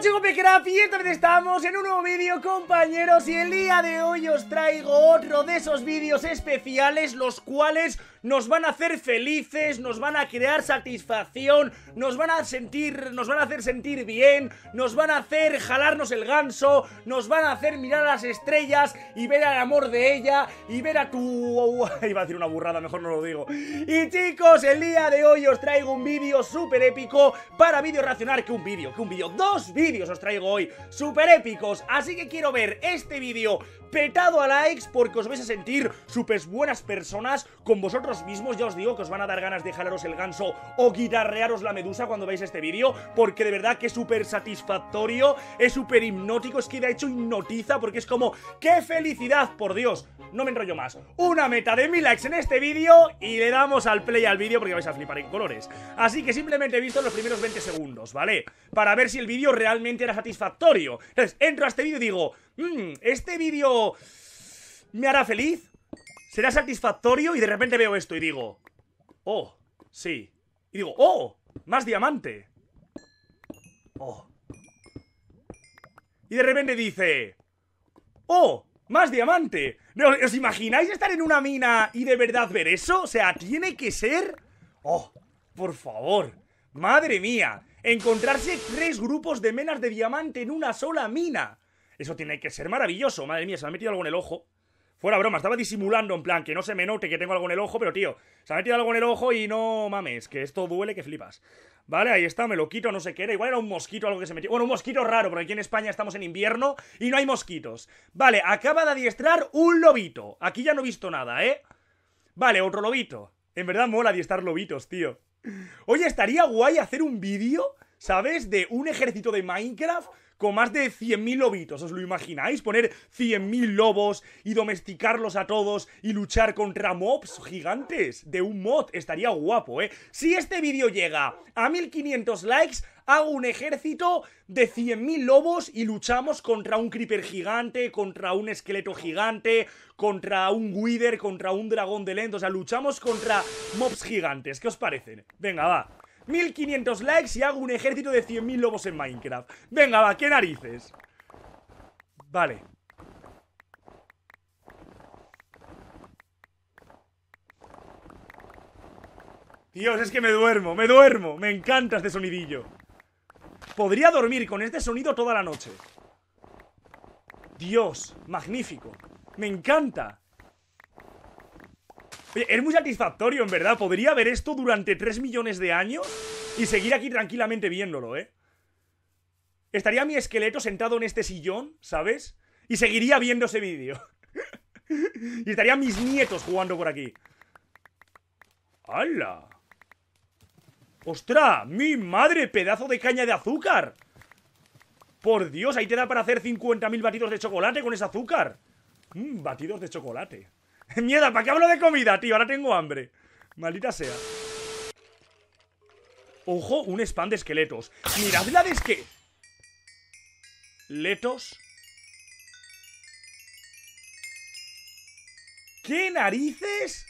chicos y esta vez estamos en un nuevo vídeo compañeros y el día de hoy os traigo otro de esos vídeos especiales los cuales nos van a hacer felices, nos van a crear satisfacción, nos van a sentir, nos van a hacer sentir bien, nos van a hacer jalarnos el ganso, nos van a hacer mirar a las estrellas y ver al amor de ella y ver a tu... iba a decir una burrada, mejor no lo digo. Y chicos, el día de hoy os traigo un vídeo súper épico para vídeo racional, que un vídeo, que un vídeo, dos vídeos os traigo hoy súper épicos, así que quiero ver este vídeo petado a likes porque os vais a sentir súper buenas personas con vosotros mismos. Ya os digo que os van a dar ganas de jalaros el ganso o guitarrearos la medusa cuando veis este vídeo, porque de verdad que es súper satisfactorio, es súper hipnótico, es que de hecho hipnotiza porque es como ¡qué felicidad! Por Dios, no me enrollo más. Una meta de mil likes en este vídeo y le damos al play al vídeo porque vais a flipar en colores. Así que simplemente he visto los primeros 20 segundos, ¿vale? Para ver si el vídeo real era satisfactorio. Entonces, entro a este vídeo y digo, mmm, ¿este vídeo me hará feliz? ¿Será satisfactorio? Y de repente veo esto y digo, oh, sí. Y digo, oh, más diamante. Oh. Y de repente dice, oh, más diamante. ¿Os imagináis estar en una mina y de verdad ver eso? O sea, tiene que ser... Oh, por favor. Madre mía. Encontrarse tres grupos de menas de diamante en una sola mina. Eso tiene que ser maravilloso. Madre mía, se me ha metido algo en el ojo. Fuera broma, estaba disimulando en plan que no se me note que tengo algo en el ojo, pero tío, se ha metido algo en el ojo y no mames, que esto duele que flipas. Vale, ahí está, me lo quito, no sé qué era. Igual era un mosquito algo que se metió. Bueno, un mosquito raro, porque aquí en España estamos en invierno y no hay mosquitos. Vale, acaba de adiestrar un lobito. Aquí ya no he visto nada, ¿eh? Vale, otro lobito. En verdad mola adiestrar lobitos, tío. Oye, estaría guay hacer un vídeo, ¿sabes? De un ejército de Minecraft con más de 100.000 lobitos. ¿Os lo imagináis? Poner 100.000 lobos y domesticarlos a todos y luchar contra mobs gigantes de un mod. Estaría guapo, ¿eh? Si este vídeo llega a 1.500 likes, hago un ejército de 100.000 lobos y luchamos contra un creeper gigante, contra un esqueleto gigante, contra un wither, contra un dragón de lento. O sea, luchamos contra mobs gigantes. ¿Qué os parecen? Venga, va. 1500 likes y hago un ejército de 100.000 lobos en Minecraft. Venga, va, qué narices. Vale. Dios, es que me duermo, me duermo. Me encanta este sonidillo. Podría dormir con este sonido toda la noche. Dios, magnífico. Me encanta. Oye, es muy satisfactorio, en verdad. Podría ver esto durante 3 millones de años y seguir aquí tranquilamente viéndolo, ¿eh? Estaría mi esqueleto sentado en este sillón, ¿sabes? Y seguiría viendo ese vídeo. y estarían mis nietos jugando por aquí. ¡Hala! ¡Ostras! ¡Mi madre! ¡Pedazo de caña de azúcar! Por Dios, ahí te da para hacer 50.000 batidos de chocolate con ese azúcar. Mmm, batidos de chocolate. Mierda, ¿para qué hablo de comida, tío? Ahora tengo hambre. Maldita sea. Ojo, un spam de esqueletos. Mira, la de qué? Letos. ¿Qué narices?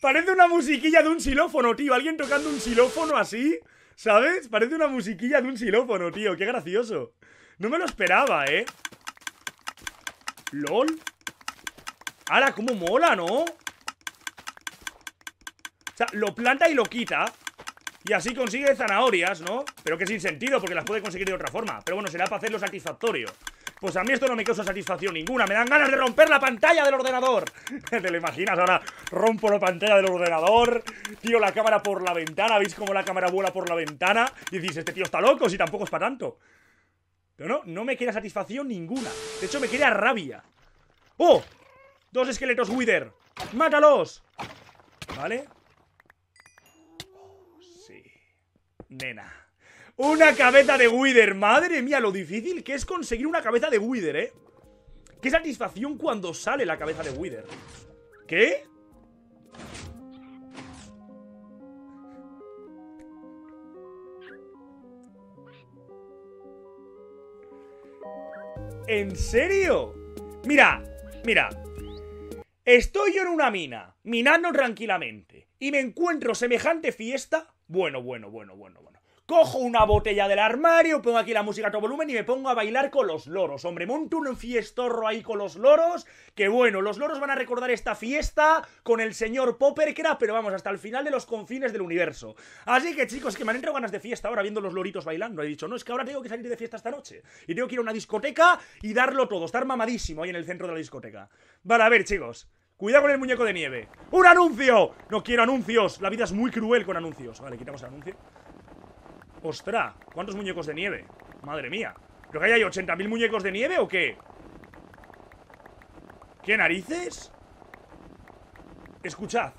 Parece una musiquilla de un xilófono, tío. Alguien tocando un xilófono así, ¿sabes? Parece una musiquilla de un xilófono, tío. Qué gracioso. No me lo esperaba, ¿eh? LOL. ¡Hala, cómo mola, ¿no? O sea, lo planta y lo quita. Y así consigue zanahorias, ¿no? Pero que sin sentido, porque las puede conseguir de otra forma. Pero bueno, será para hacerlo satisfactorio. Pues a mí esto no me causa satisfacción ninguna. Me dan ganas de romper la pantalla del ordenador. ¿Te lo imaginas ahora? Rompo la pantalla del ordenador, tiro la cámara por la ventana. ¿Veis cómo la cámara vuela por la ventana? Y dices, este tío está loco, si tampoco es para tanto. Pero no, no me queda satisfacción ninguna. De hecho, me queda rabia. ¡Oh! Dos esqueletos Wither. ¡Mátalos! ¿Vale? Oh, sí. Nena. Una cabeza de Wither. Madre mía, lo difícil que es conseguir una cabeza de Wither, ¿eh? Qué satisfacción cuando sale la cabeza de Wither. ¿Qué? ¿En serio? Mira, mira. Estoy yo en una mina, minando tranquilamente, y me encuentro semejante fiesta. Bueno, bueno, bueno, bueno. Cojo una botella del armario, pongo aquí la música a todo volumen y me pongo a bailar con los loros. Hombre, monto un fiestorro ahí con los loros. Que bueno, los loros van a recordar esta fiesta con el señor Poppercraft, pero vamos, hasta el final de los confines del universo. Así que chicos, que me han entrado ganas de fiesta ahora viendo los loritos bailando. He dicho, no, es que ahora tengo que salir de fiesta esta noche. Y tengo que ir a una discoteca y darlo todo, estar mamadísimo ahí en el centro de la discoteca. Vale, a ver chicos. Cuidado con el muñeco de nieve. ¡Un anuncio! No quiero anuncios. La vida es muy cruel con anuncios. Vale, quitamos el anuncio. ¡Ostras! ¿Cuántos muñecos de nieve? Madre mía ¿Pero que hay 80.000 muñecos de nieve o qué? ¿Qué narices? Escuchad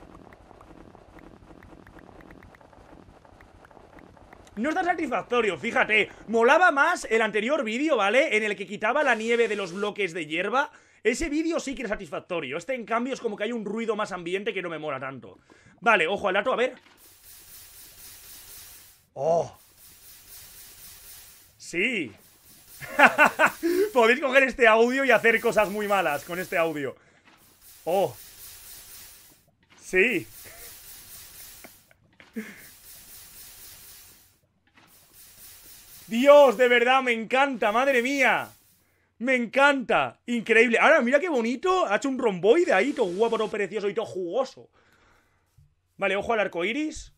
No está satisfactorio, fíjate Molaba más el anterior vídeo, ¿vale? En el que quitaba la nieve de los bloques de hierba ese vídeo sí que es satisfactorio. Este, en cambio, es como que hay un ruido más ambiente que no me mola tanto. Vale, ojo al dato, a ver. ¡Oh! Sí. Podéis coger este audio y hacer cosas muy malas con este audio. Oh. Sí. Dios, de verdad, me encanta, madre mía. Me encanta. Increíble. Ahora, mira qué bonito. Ha hecho un romboide ahí, todo guapo, todo precioso y todo jugoso. Vale, ojo al arco iris.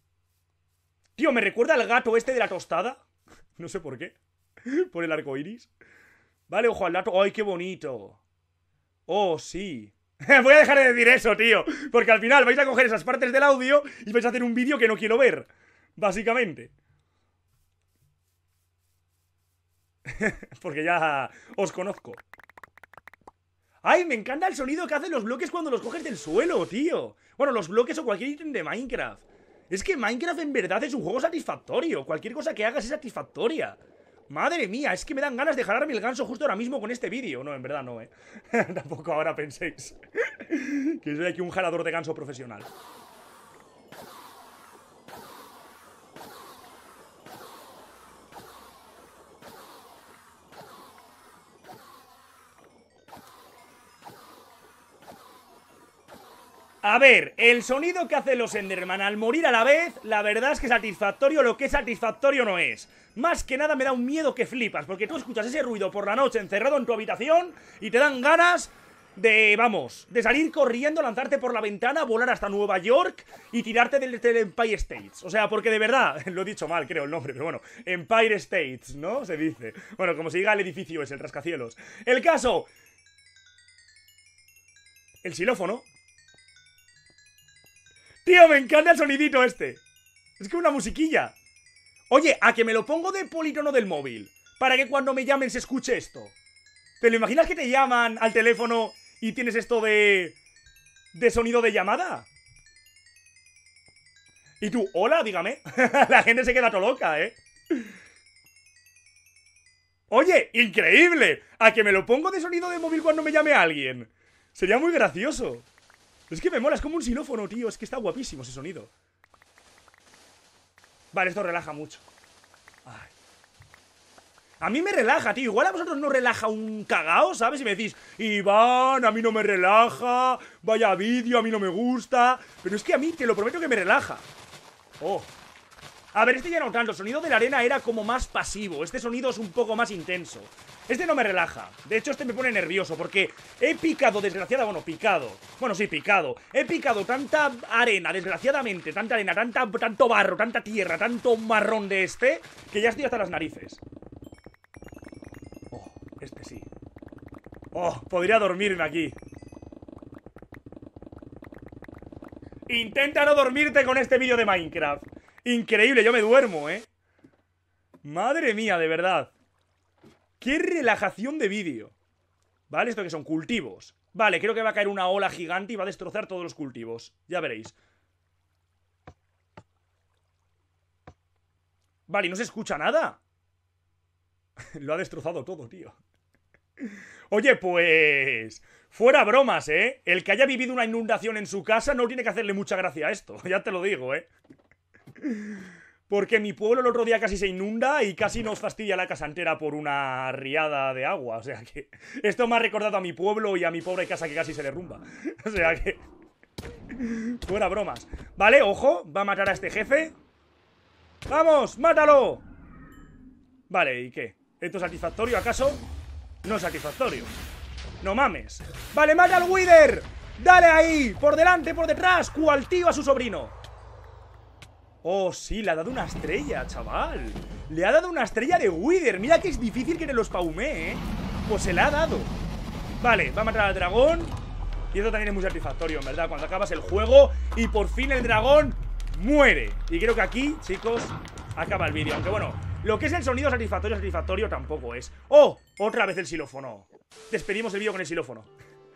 Tío, me recuerda al gato este de la tostada. No sé por qué. Por el arco iris. Vale, ojo al dato. ¡Ay, qué bonito! ¡Oh, sí! Voy a dejar de decir eso, tío. Porque al final vais a coger esas partes del audio y vais a hacer un vídeo que no quiero ver. Básicamente. porque ya os conozco. ¡Ay, me encanta el sonido que hacen los bloques cuando los coges del suelo, tío! Bueno, los bloques o cualquier ítem de Minecraft. Es que Minecraft en verdad es un juego satisfactorio. Cualquier cosa que hagas es satisfactoria. Madre mía, es que me dan ganas de jalarme el ganso justo ahora mismo con este vídeo. No, en verdad no, eh. Tampoco ahora penséis que soy aquí un jalador de ganso profesional. A ver, el sonido que hacen los Enderman al morir a la vez, la verdad es que satisfactorio lo que es satisfactorio no es. Más que nada me da un miedo que flipas, porque tú escuchas ese ruido por la noche encerrado en tu habitación y te dan ganas de, vamos, de salir corriendo, lanzarte por la ventana, volar hasta Nueva York y tirarte del, Empire States. O sea, porque de verdad, lo he dicho mal, creo el nombre, pero bueno, Empire States, ¿no? Se dice. Bueno, como se diga el edificio es el rascacielos. El caso... El xilófono Tío, me encanta el sonidito este. Es que una musiquilla. Oye, a que me lo pongo de polítono del móvil. Para que cuando me llamen se escuche esto. ¿Te lo imaginas que te llaman al teléfono y tienes esto de. de sonido de llamada? Y tú, hola, dígame. La gente se queda todo loca, ¿eh? Oye, increíble. A que me lo pongo de sonido de móvil cuando me llame alguien. Sería muy gracioso. Es que me mola, es como un sinófono, tío. Es que está guapísimo ese sonido. Vale, esto relaja mucho. A mí me relaja, tío. Igual a vosotros no relaja un cagao, ¿sabes? Y me decís, Iván, a mí no me relaja. Vaya vídeo, a mí no me gusta. Pero es que a mí te lo prometo que me relaja. Oh. A ver, este ya no tanto. El sonido de la arena era como más pasivo. Este sonido es un poco más intenso. Este no me relaja. De hecho, este me pone nervioso porque he picado, desgraciadamente, bueno, picado. Bueno, sí, picado. He picado tanta arena, desgraciadamente, tanta arena, tanta, tanto barro, tanta tierra, tanto marrón de este, que ya estoy hasta las narices. Oh, este sí. Oh, podría dormirme aquí. Intenta no dormirte con este vídeo de Minecraft. Increíble, yo me duermo, ¿eh? Madre mía, de verdad. ¡Qué relajación de vídeo! ¿Vale? Esto que son cultivos. Vale, creo que va a caer una ola gigante y va a destrozar todos los cultivos. Ya veréis. Vale, y no se escucha nada. Lo ha destrozado todo, tío. Oye, pues... Fuera bromas, ¿eh? El que haya vivido una inundación en su casa no tiene que hacerle mucha gracia a esto. Ya te lo digo, ¿eh? Porque mi pueblo el otro día casi se inunda y casi nos fastidia la casa entera por una riada de agua. O sea que esto me ha recordado a mi pueblo y a mi pobre casa que casi se derrumba. O sea que... Fuera bromas. Vale, ojo, va a matar a este jefe. ¡Vamos, mátalo! Vale, ¿y qué? ¿Esto es satisfactorio acaso? No es satisfactorio. No mames. Vale, mata al Wither. Dale ahí, por delante, por detrás, cual tío a su sobrino. Oh, sí, le ha dado una estrella, chaval Le ha dado una estrella de Wither Mira que es difícil que le lo spaumee, ¿eh? Pues se la ha dado Vale, va a matar al dragón Y esto también es muy satisfactorio, en verdad Cuando acabas el juego y por fin el dragón muere Y creo que aquí, chicos, acaba el vídeo Aunque bueno, lo que es el sonido satisfactorio, satisfactorio tampoco es ¡Oh! Otra vez el xilófono Despedimos el vídeo con el xilófono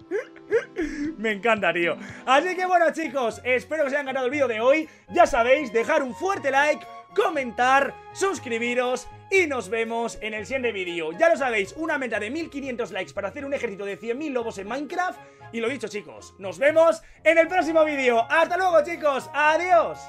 Me encanta, tío. Así que bueno, chicos, espero que os haya ganado el vídeo de hoy. Ya sabéis, dejar un fuerte like, comentar, suscribiros y nos vemos en el siguiente vídeo. Ya lo sabéis, una meta de 1500 likes para hacer un ejército de 100.000 lobos en Minecraft. Y lo dicho, chicos, nos vemos en el próximo vídeo. ¡Hasta luego, chicos! ¡Adiós!